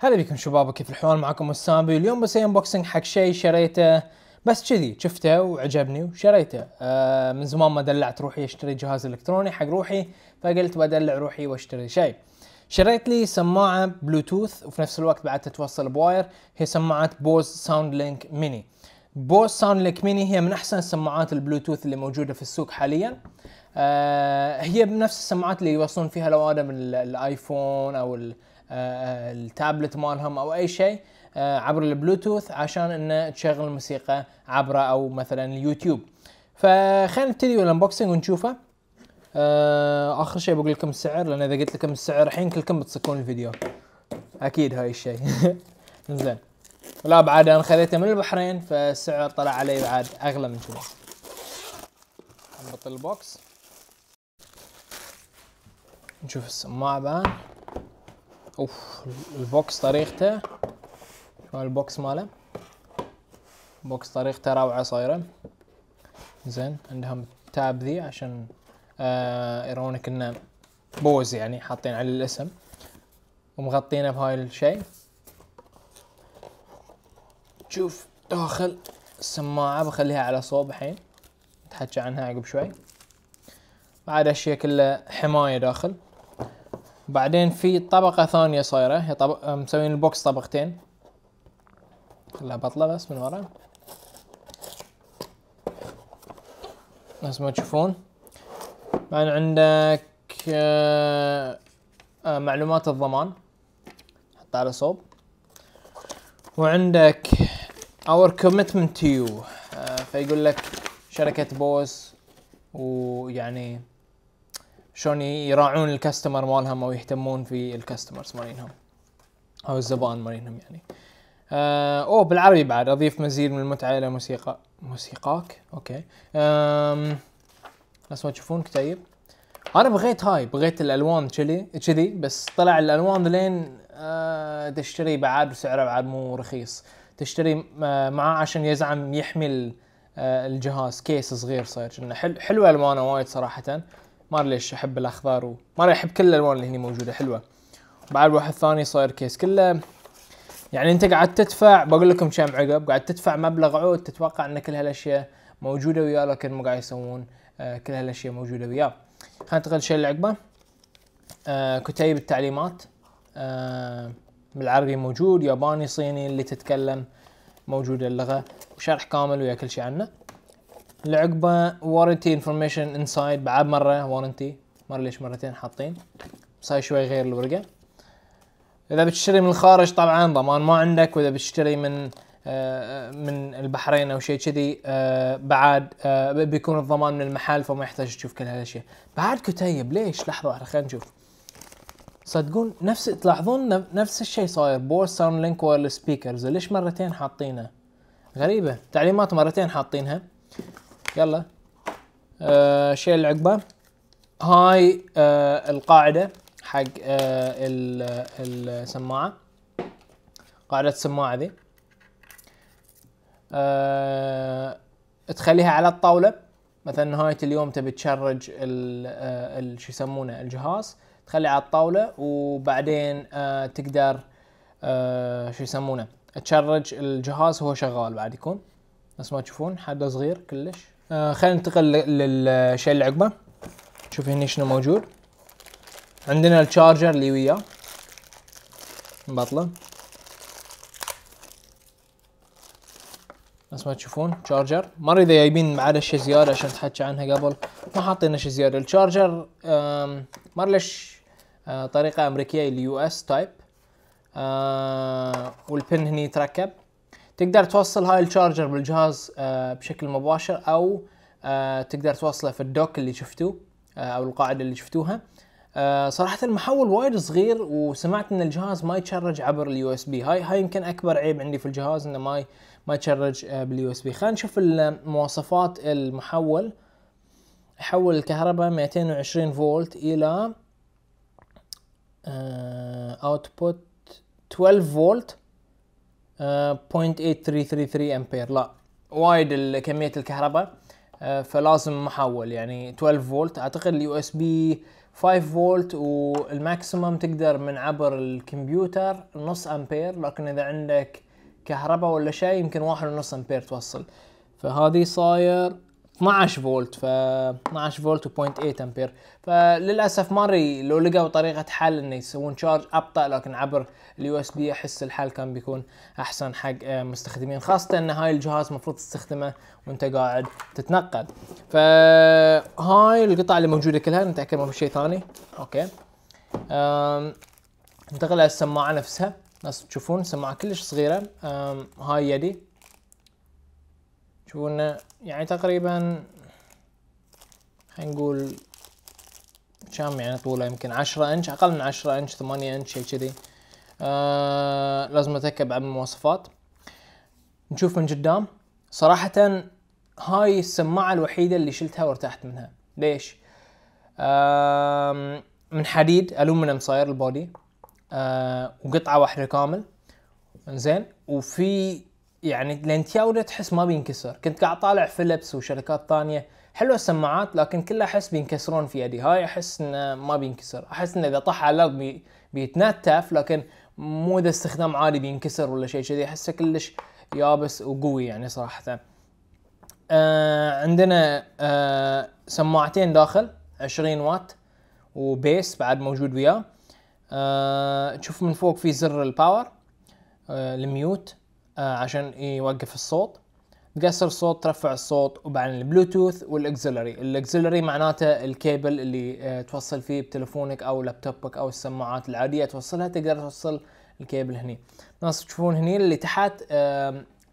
هلا بكم شباب كيف الحال معكم السامبي اليوم بسوي انبوكسنج حق شيء شريته بس كذي شفته وعجبني وشريته آه من زمان ما دلعت روحي اشتري جهاز الكتروني حق روحي فقلت بدلع روحي واشتري شيء شريت لي سماعه بلوتوث وفي نفس الوقت بعد تتوصل بواير هي سماعه بوز ساوند لينك ميني بوز ساوند لينك ميني هي من احسن السماعات البلوتوث اللي موجوده في السوق حاليا آه هي بنفس السماعات اللي يوصلون فيها لوادم الايفون او آه، التابلت مالهم او اي شيء آه، عبر البلوتوث عشان انه تشغل الموسيقى عبره او مثلا اليوتيوب فخلينا نبتدي بالانبوكسنج ونشوفه آه، اخر شيء بقول لكم السعر لان اذا قلت لكم السعر الحين كلكم بتصكون الفيديو اكيد هاي الشيء زين لا بعد انا خذيته من البحرين فالسعر طلع علي بعد اغلى من كذا نبطل البوكس نشوف السماعه بعد اوف البوكس طريقته شو البوكس ماله بوكس طريقته روعه صايره زين عندهم تاب ذي عشان آه ايرونيك انه بوز يعني حاطين عليه الاسم ومغطينه بهاي الشيء شوف داخل السماعه بخليها على صوب الحين نتحكى عنها عقب شوي بعد اشياء كلها حمايه داخل بعدين في طبقة ثانية صايرة هي طب... مسوين البوكس طبقتين خلها بطلة بس من ورا نفس ما تشوفون بعدين عندك آه، آه، معلومات الضمان حطها على صوب وعندك اور commitment to you آه، فيقول لك شركة بوس ويعني شلون يراعون الكاستمر مالهم او يهتمون في الكاستمرز مالينهم او الزبائن مالينهم يعني آه او بالعربي بعد اضيف مزيد من المتعه الى موسيقى موسيقاك اوكي نفس ما تشوفون كتيب انا بغيت هاي بغيت الالوان كذي كذي بس طلع الالوان لين آه تشتري بعد وسعره بعد مو رخيص تشتري آه، معاه عشان يزعم يحمل آه، الجهاز كيس صغير صاير حلوه الوانه وايد صراحه ما ليش احب الاخضر وما احب كل الالوان اللي هني موجوده حلوه بعد واحد ثاني صاير كيس كله يعني انت قاعد تدفع بقول لكم كم عقب قاعد تدفع مبلغ عود تتوقع ان كل هالاشياء موجوده وياه لكن مو قاعد يسوون آه، كل هالاشياء موجوده وياه خلينا ننتقل شيء اللي عقبه آه، كتيب التعليمات آه، بالعربي موجود ياباني صيني اللي تتكلم موجوده اللغه وشرح كامل ويا كل شيء عنه العقبة وارنتي انفورميشن انسايد بعد مره وارنتي مره ليش مرتين حاطين بس هاي شوي غير الورقه اذا بتشتري من الخارج طبعا ضمان ما عندك واذا بتشتري من آه، آه، من البحرين او شيء كذي آه، بعد بيكون الضمان من المحل فما يحتاج تشوف كل هالاشياء بعد كتيب ليش لحظه واحده خلينا نشوف صدقون نفس تلاحظون نفس الشيء صاير بور ساوند لينك ويرلس سبيكرز ليش مرتين حاطينه غريبه تعليمات مرتين حاطينها يلا آه شيل العقبه هاي آه القاعده حق آه السماعه قاعده السماعه ذي آه تخليها على الطاوله مثلا نهايه اليوم تبي تشرج ال آه، شو يسمونه الجهاز تخليه على الطاوله وبعدين آه تقدر آه شو يسمونه تشرج الجهاز هو شغال بعد يكون نفس ما تشوفون حده صغير كلش آه خلينا ننتقل للشيء اللي عقبه شوف هنا شنو موجود عندنا الشارجر اللي وياه نبطله نفس ما تشوفون شارجر ما اريد جايبين بعد شيء زياده عشان تحكي عنها قبل ما حاطين شيء زياده الشارجر ما ليش آه، طريقه امريكيه اليو اس تايب والبن هني تركب تقدر توصل هاي الشارجر بالجهاز آه، بشكل مباشر او آه، تقدر توصله في الدوك اللي شفتوه آه، او القاعده اللي شفتوها صراحه المحول وايد صغير وسمعت ان الجهاز ما يتشرج عبر اليو اس بي هاي هاي يمكن اكبر عيب عندي في الجهاز انه ما ما يتشرج باليو اس بي خلينا نشوف مواصفات المحول يحول الكهرباء 220 فولت الى اوتبوت 12 فولت 0.8333 آه، امبير لا وايد كميه الكهرباء آه، فلازم محول يعني 12 فولت اعتقد اليو اس بي 5 فولت والماكسيمم تقدر من عبر الكمبيوتر نص امبير لكن اذا عندك كهرباء ولا شيء يمكن واحد ونص امبير توصل فهذه صاير 12 فولت ف 12 فولت و0.8 امبير فللاسف ما ادري لو لقوا طريقه حل انه يسوون شارج ابطا لكن عبر اليو اس بي احس الحل كان بيكون احسن حق آه، مستخدمين خاصه ان هاي الجهاز المفروض تستخدمه وانت قاعد تتنقل فهاي القطع اللي موجوده كلها نتاكد ما في شيء ثاني اوكي ننتقل للسماعه نفسها نفس تشوفون سماعه كلش صغيره هاي يدي شوفوا لنا يعني تقريبا خلينا نقول كم يعني طوله يمكن 10 انش اقل من 10 انش 8 انش شيء كذي آه لازم اتاكد بعد المواصفات نشوف من قدام صراحة هاي السماعة الوحيدة اللي شلتها وارتحت منها ليش؟ آه من حديد الومنيوم صاير البودي آه وقطعة واحدة كامل زين وفي يعني الانتياودا تحس ما بينكسر كنت قاعد طالع فيلبس وشركات ثانيه حلوه السماعات لكن كلها احس بينكسرون في يدي هاي احس انه ما بينكسر احس انه اذا طاح على الارض بيتنتف لكن مو اذا استخدام عادي بينكسر ولا شيء كذي احسه كلش يابس وقوي يعني صراحه آه عندنا آه سماعتين داخل 20 وات وبيس بعد موجود وياه آه تشوف من فوق في زر الباور آه الميوت آه، عشان يوقف الصوت تقصر الصوت ترفع الصوت وبعدين البلوتوث والاكزيلري الاكزيلري معناته الكيبل اللي آه، توصل فيه بتلفونك او لابتوبك او السماعات العاديه توصلها تقدر توصل الكيبل هني ناس تشوفون هني اللي تحت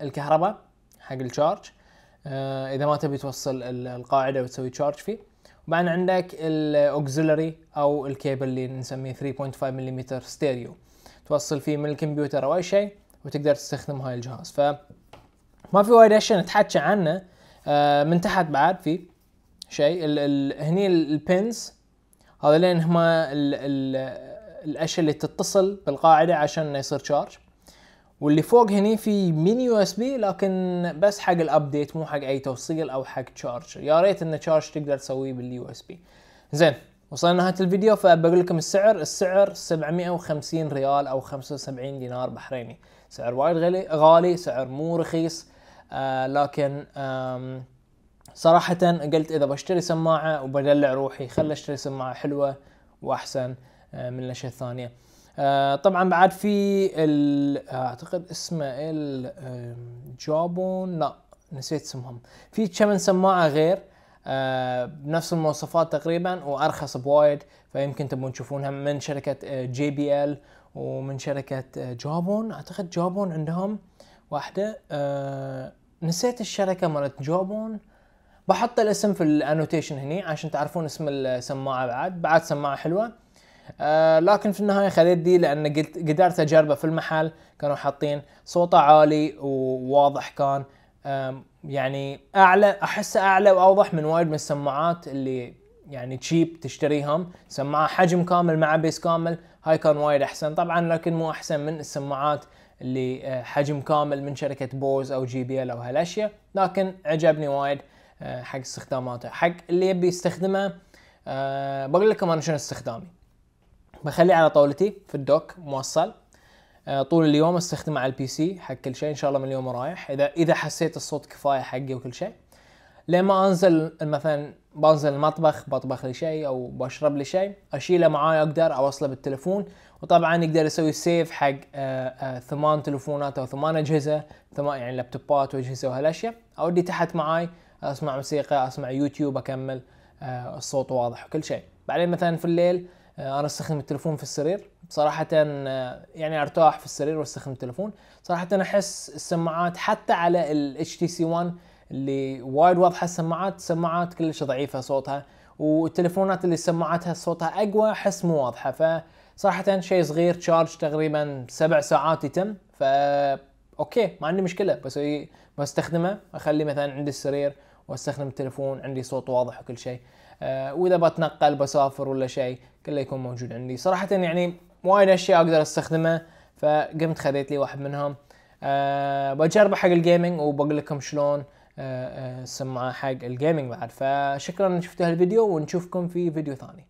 الكهرباء حق الشارج آه، اذا ما تبي توصل القاعده وتسوي تشارج فيه وبعدين عندك الاوكزلري او الكيبل اللي نسميه 3.5 ملم ستيريو توصل فيه من الكمبيوتر او اي شيء وتقدر تستخدم هاي الجهاز ف ما في وايد اشياء نتحكى عنه آه، من تحت بعد في شيء ال ال هني البنز هذولين هما ال ال الاشياء اللي تتصل بالقاعده عشان يصير شارج واللي فوق هني في ميني يو اس بي لكن بس حق الابديت مو حق اي توصيل او حق تشارج يا ريت ان تشارج تقدر تسويه باليو اس بي زين وصلنا لنهايه الفيديو فبقول لكم السعر السعر 750 ريال او 75 دينار بحريني سعر وايد غالي غالي سعر مو رخيص آه لكن آم صراحة قلت إذا بشتري سماعة وبدلع روحي خل أشتري سماعة حلوة وأحسن آه من الأشياء الثانية آه طبعا بعد في آه، أعتقد اسمه الجابون لا نسيت اسمهم في كم سماعة غير آه بنفس المواصفات تقريبا وارخص بوايد فيمكن تبون تشوفونها من شركه آه، جي بي ال ومن شركه آه، جابون اعتقد جابون عندهم واحده أه نسيت الشركه مالت جابون بحط الاسم في الانوتيشن هني عشان تعرفون اسم السماعه بعد بعد سماعه حلوه أه لكن في النهايه خذيت دي لان قلت قدرت اجربه في المحل كانوا حاطين صوته عالي وواضح كان يعني اعلى احسه اعلى واوضح من وايد من السماعات اللي يعني تشيب تشتريهم سماعه حجم كامل مع بيس كامل هاي كان وايد احسن طبعا لكن مو احسن من السماعات اللي آه، حجم كامل من شركه بوز او جي بي ال او هالاشياء لكن عجبني وايد آه، حق استخداماته حق اللي يبي يستخدمه آه، بقول لكم انا شنو استخدامي بخليه على طاولتي في الدوك موصل طول اليوم استخدمه على البي سي حق كل شيء ان شاء الله من اليوم ورايح اذا اذا حسيت الصوت كفايه حقي وكل شيء لين ما انزل مثلا بنزل المطبخ بطبخ لي شيء او بشرب لي شيء اشيله معاي اقدر اوصله بالتلفون وطبعا يقدر يسوي سيف حق آه، آه، ثمان تلفونات او ثمان اجهزه ثمان يعني لابتوبات واجهزه وهالاشياء اودي تحت معاي اسمع موسيقى اسمع يوتيوب اكمل آه، الصوت واضح وكل شيء بعدين مثلا في الليل انا استخدم التلفون في السرير صراحة يعني ارتاح في السرير واستخدم التلفون صراحة احس السماعات حتى على ال HTC One اللي وايد واضحه السماعات سماعات كلش ضعيفه صوتها والتليفونات اللي سماعاتها صوتها اقوى احس مو واضحه فصراحه شيء صغير تشارج تقريبا سبع ساعات يتم ف اوكي ما عندي مشكله بس بستخدمه اخلي مثلا عندي السرير واستخدم التليفون عندي صوت واضح وكل شيء أه واذا بتنقل بسافر ولا شيء كله يكون موجود عندي صراحه يعني وايد اشياء اقدر استخدمه فقمت خذيت لي واحد منهم أه بجربه حق الجيمنج وبقول لكم شلون السماعه آه، آه، حق الجيمنج بعد فشكرا ان شفتوا هالفيديو ونشوفكم في فيديو ثاني